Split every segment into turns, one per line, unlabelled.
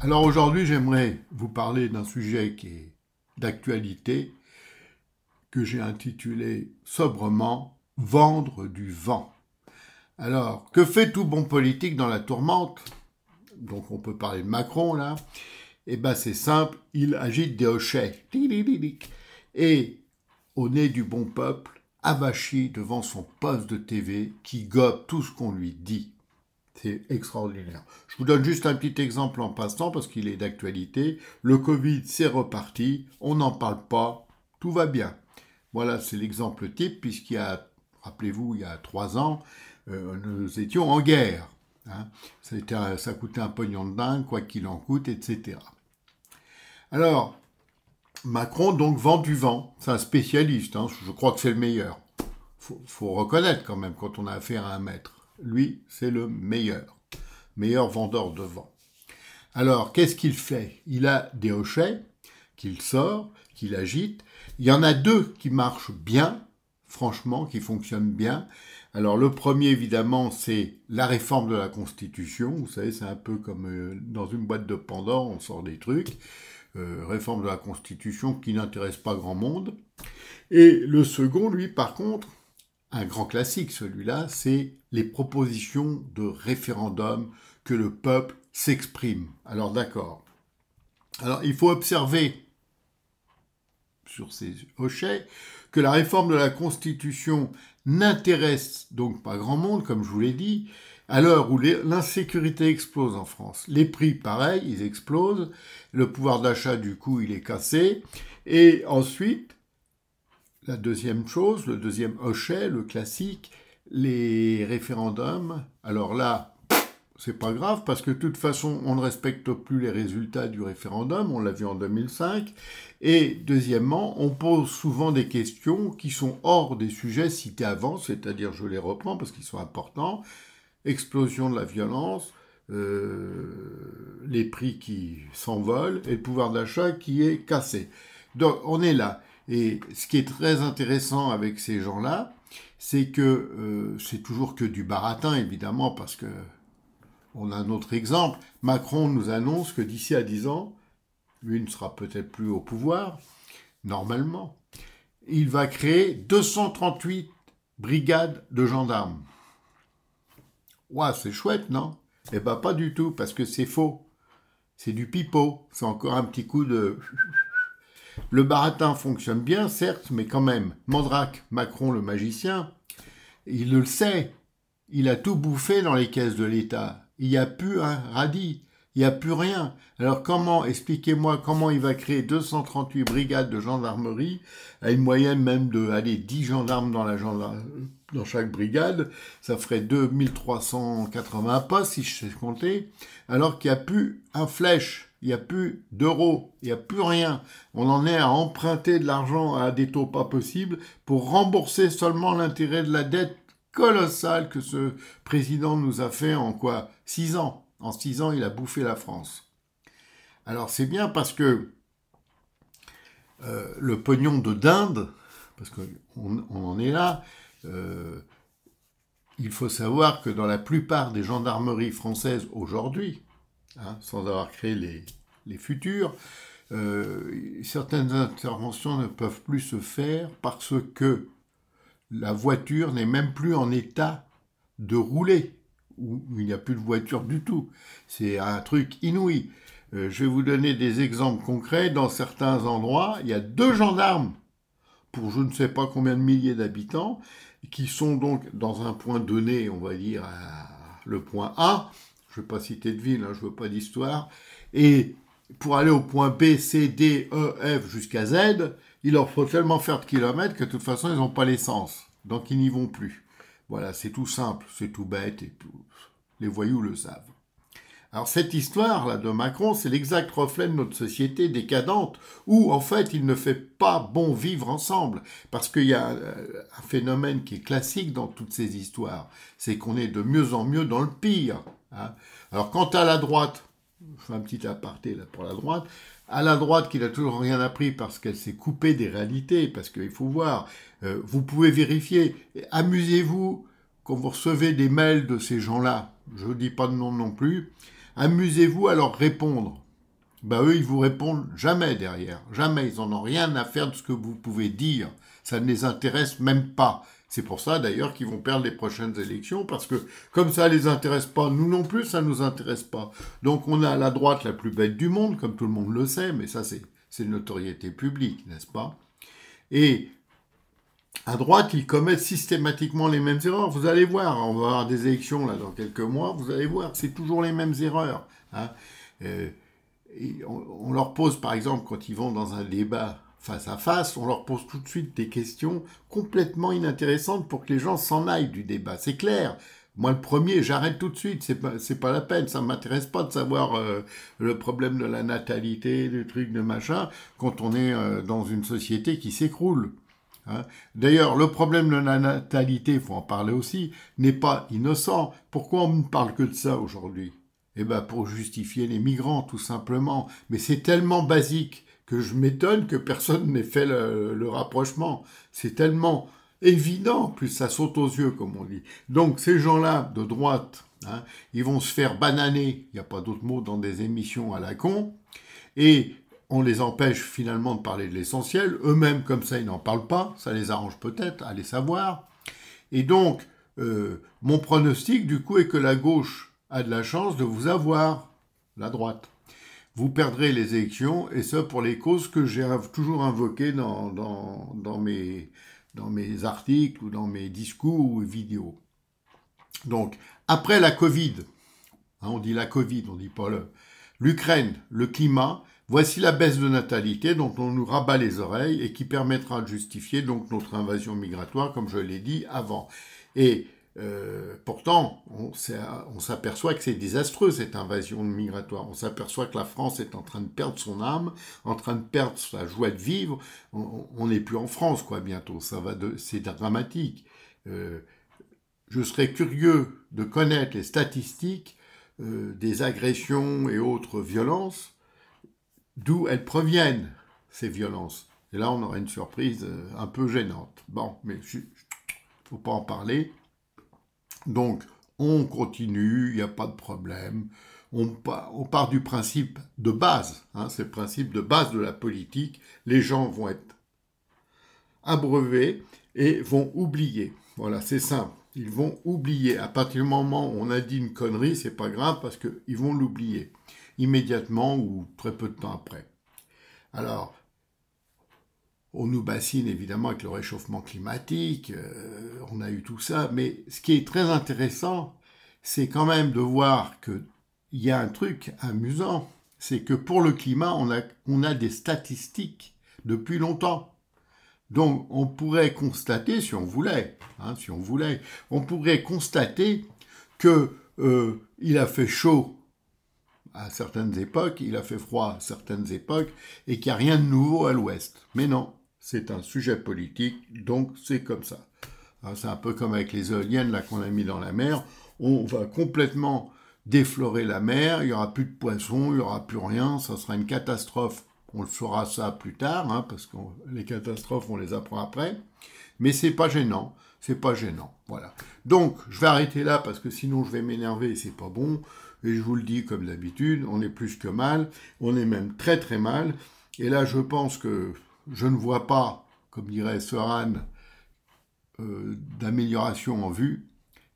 Alors aujourd'hui, j'aimerais vous parler d'un sujet qui est d'actualité, que j'ai intitulé sobrement Vendre du vent. Alors, que fait tout bon politique dans la tourmente Donc on peut parler de Macron là. Et eh bien c'est simple, il agite des hochets. Et au nez du bon peuple, avachi devant son poste de TV qui gobe tout ce qu'on lui dit. C'est extraordinaire. Je vous donne juste un petit exemple en passant parce qu'il est d'actualité. Le Covid, c'est reparti, on n'en parle pas, tout va bien. Voilà, c'est l'exemple type puisqu'il y a, rappelez-vous, il y a trois ans, euh, nous étions en guerre. Hein. ça coûtait un pognon de dingue, quoi qu'il en coûte, etc. Alors, Macron donc vend du vent. C'est un spécialiste, hein. je crois que c'est le meilleur. Faut, faut reconnaître quand même quand on a affaire à un maître. Lui, c'est le meilleur, meilleur vendeur de vent. Alors, qu'est-ce qu'il fait Il a des hochets qu'il sort, qu'il agite. Il y en a deux qui marchent bien, franchement, qui fonctionnent bien. Alors le premier, évidemment, c'est la réforme de la Constitution. Vous savez, c'est un peu comme euh, dans une boîte de Pandore, on sort des trucs. Euh, réforme de la Constitution qui n'intéresse pas grand monde. Et le second, lui, par contre, un grand classique celui-là, c'est les propositions de référendum que le peuple s'exprime. Alors d'accord. Alors il faut observer sur ces hochets que la réforme de la Constitution n'intéresse donc pas grand monde, comme je vous l'ai dit, à l'heure où l'insécurité explose en France. Les prix, pareil, ils explosent, le pouvoir d'achat, du coup, il est cassé, et ensuite, la deuxième chose, le deuxième hochet, le classique, les référendums. Alors là, c'est pas grave parce que de toute façon, on ne respecte plus les résultats du référendum, on l'a vu en 2005. Et deuxièmement, on pose souvent des questions qui sont hors des sujets cités avant, c'est-à-dire je les reprends parce qu'ils sont importants. Explosion de la violence, euh, les prix qui s'envolent et le pouvoir d'achat qui est cassé. Donc on est là. Et ce qui est très intéressant avec ces gens-là, c'est que euh, c'est toujours que du baratin, évidemment, parce que on a un autre exemple. Macron nous annonce que d'ici à 10 ans, lui ne sera peut-être plus au pouvoir, normalement. Il va créer 238 brigades de gendarmes. Ouah, c'est chouette, non Eh ben pas du tout, parce que c'est faux. C'est du pipeau. C'est encore un petit coup de... Le baratin fonctionne bien, certes, mais quand même, Mandrake, Macron le magicien, il le sait, il a tout bouffé dans les caisses de l'État. Il n'y a plus un radis, il n'y a plus rien. Alors comment, expliquez-moi comment il va créer 238 brigades de gendarmerie, à une moyenne même de, allez, 10 gendarmes dans, la dans chaque brigade, ça ferait 2380 pas si je sais compter, alors qu'il n'y a plus un flèche. Il n'y a plus d'euros, il n'y a plus rien. On en est à emprunter de l'argent à des taux pas possibles pour rembourser seulement l'intérêt de la dette colossale que ce président nous a fait en quoi Six ans. En six ans, il a bouffé la France. Alors c'est bien parce que euh, le pognon de dinde, parce qu'on on en est là, euh, il faut savoir que dans la plupart des gendarmeries françaises aujourd'hui, Hein, sans avoir créé les, futurs, euh, certaines interventions ne peuvent plus se faire parce que la voiture n'est même plus en état de rouler, ou il n'y a plus de voiture du tout. C'est un truc inouï. Euh, je vais vous donner des exemples concrets. Dans certains endroits, il y a deux gendarmes pour je ne sais pas combien de milliers d'habitants, qui sont donc dans un point donné, on va dire le point A, je ne pas citer de ville, hein, je ne veux pas d'histoire, et pour aller au point B, C, D, E, F jusqu'à Z, il leur faut tellement faire de kilomètres que de toute façon, ils n'ont pas l'essence. Donc, ils n'y vont plus. Voilà, c'est tout simple, c'est tout bête et Les voyous le savent. Alors, cette histoire-là de Macron, c'est l'exact reflet de notre société décadente où, en fait, il ne fait pas bon vivre ensemble. Parce qu'il y a euh, un phénomène qui est classique dans toutes ces histoires, c'est qu'on est de mieux en mieux dans le pire. Hein. Alors, quant à la droite, je fais un petit aparté là pour la droite, à la droite qui n'a toujours rien appris parce qu'elle s'est coupée des réalités, parce qu'il faut voir, euh, vous pouvez vérifier, amusez-vous quand vous recevez des mails de ces gens-là, je ne dis pas de nom non plus, amusez-vous à leur répondre. Ben, eux, ils vous répondent jamais derrière, jamais, ils n'en ont rien à faire de ce que vous pouvez dire, ça ne les intéresse même pas. C'est pour ça d'ailleurs qu'ils vont perdre les prochaines élections, parce que comme ça ne les intéresse pas, nous non plus, ça ne nous intéresse pas. Donc on a la droite la plus bête du monde, comme tout le monde le sait, mais ça c'est une notoriété publique, n'est-ce pas Et à droite, ils commettent systématiquement les mêmes erreurs. Vous allez voir, on va avoir des élections là dans quelques mois, vous allez voir, c'est toujours les mêmes erreurs. Hein. Euh, on, leur pose par exemple quand ils vont dans un débat face à face, on leur pose tout de suite des questions complètement inintéressantes pour que les gens s'en aillent du débat. C'est clair. Moi, le premier, j'arrête tout de suite. C'est pas, pas la peine. Ça m'intéresse pas de savoir euh, le problème de la natalité, du truc, de machin, quand on est euh, dans une société qui s'écroule. Hein. D'ailleurs, le problème de la natalité, il faut en parler aussi, n'est pas innocent. Pourquoi on ne parle que de ça aujourd'hui Eh bien, pour justifier les migrants, tout simplement. Mais c'est tellement basique que je m'étonne que personne n'ait fait le, rapprochement. C'est tellement évident, plus ça saute aux yeux, comme on dit. Donc ces gens-là de droite, hein, ils vont se faire bananer, il n'y a pas d'autre mot, dans des émissions à la con, et on les empêche finalement de parler de l'essentiel. Eux-mêmes, comme ça, ils n'en parlent pas, ça les arrange peut-être, à les savoir. Et donc, euh, mon pronostic, du coup, est que la gauche a de la chance de vous avoir, la droite vous perdrez les élections, et ce pour les causes que j'ai toujours invoquées dans, dans, mes, dans mes articles ou dans mes discours ou vidéos. Donc, après la Covid, hein, on dit la Covid, on dit pas L'Ukraine, le climat, voici la baisse de natalité dont on nous rabat les oreilles et qui permettra de justifier donc notre invasion migratoire, comme je l'ai dit avant. Et euh, pourtant, on s'aperçoit que c'est désastreux cette invasion migratoire. On s'aperçoit que la France est en train de perdre son âme, en train de perdre sa joie de vivre. On n'est plus en France, quoi, bientôt. Ça va, c'est dramatique. Euh, je serais curieux de connaître les statistiques euh, des agressions et autres violences, d'où elles proviennent ces violences. Et là, on aurait une surprise un peu gênante. Bon, mais il faut pas en parler. Donc, on continue, il n'y a pas de problème. On part, du principe de base, hein, c'est le principe de base de la politique. Les gens vont être abreuvés et vont oublier. Voilà, c'est simple. Ils vont oublier. À partir du moment où on a dit une connerie, c'est pas grave parce qu'ils vont l'oublier immédiatement ou très peu de temps après. Alors, on nous bassine évidemment avec le réchauffement climatique, euh, on a eu tout ça, mais ce qui est très intéressant, c'est quand même de voir qu'il y a un truc amusant, c'est que pour le climat, on a, on a des statistiques depuis longtemps. Donc on pourrait constater, si on voulait, hein, si on voulait, on pourrait constater que euh, il a fait chaud à certaines époques, il a fait froid à certaines époques, et qu'il n'y a rien de nouveau à l'Ouest. Mais non, c'est un sujet politique, donc c'est comme ça. Hein, c'est un peu comme avec les éoliennes là qu'on a mis dans la mer. On va complètement déflorer la mer, il y aura plus de poissons, il n'y aura plus rien, ça sera une catastrophe. On le saura ça plus tard, hein, parce que les catastrophes, on les apprend après. Mais c'est pas gênant, c'est pas gênant. Voilà. Donc, je vais arrêter là parce que sinon je vais m'énerver et c'est pas bon. Et je vous le dis comme d'habitude, on est plus que mal, on est même très très mal. Et là, je pense que je ne vois pas, comme dirait Soran, euh, d'amélioration en vue.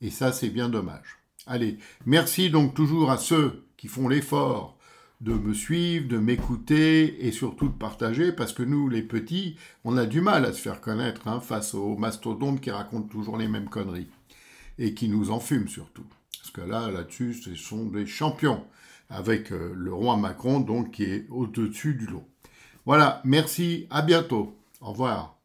Et ça, c'est bien dommage. Allez, merci donc toujours à ceux qui font l'effort de me suivre, de m'écouter et surtout de partager, parce que nous, les petits, on a du mal à se faire connaître hein, face aux mastodontes qui racontent toujours les mêmes conneries et qui nous enfument surtout. Parce que là, là-dessus, ce sont des champions, avec euh, le roi Macron, donc, qui est au-dessus du lot. Voilà, merci, à bientôt. Au revoir.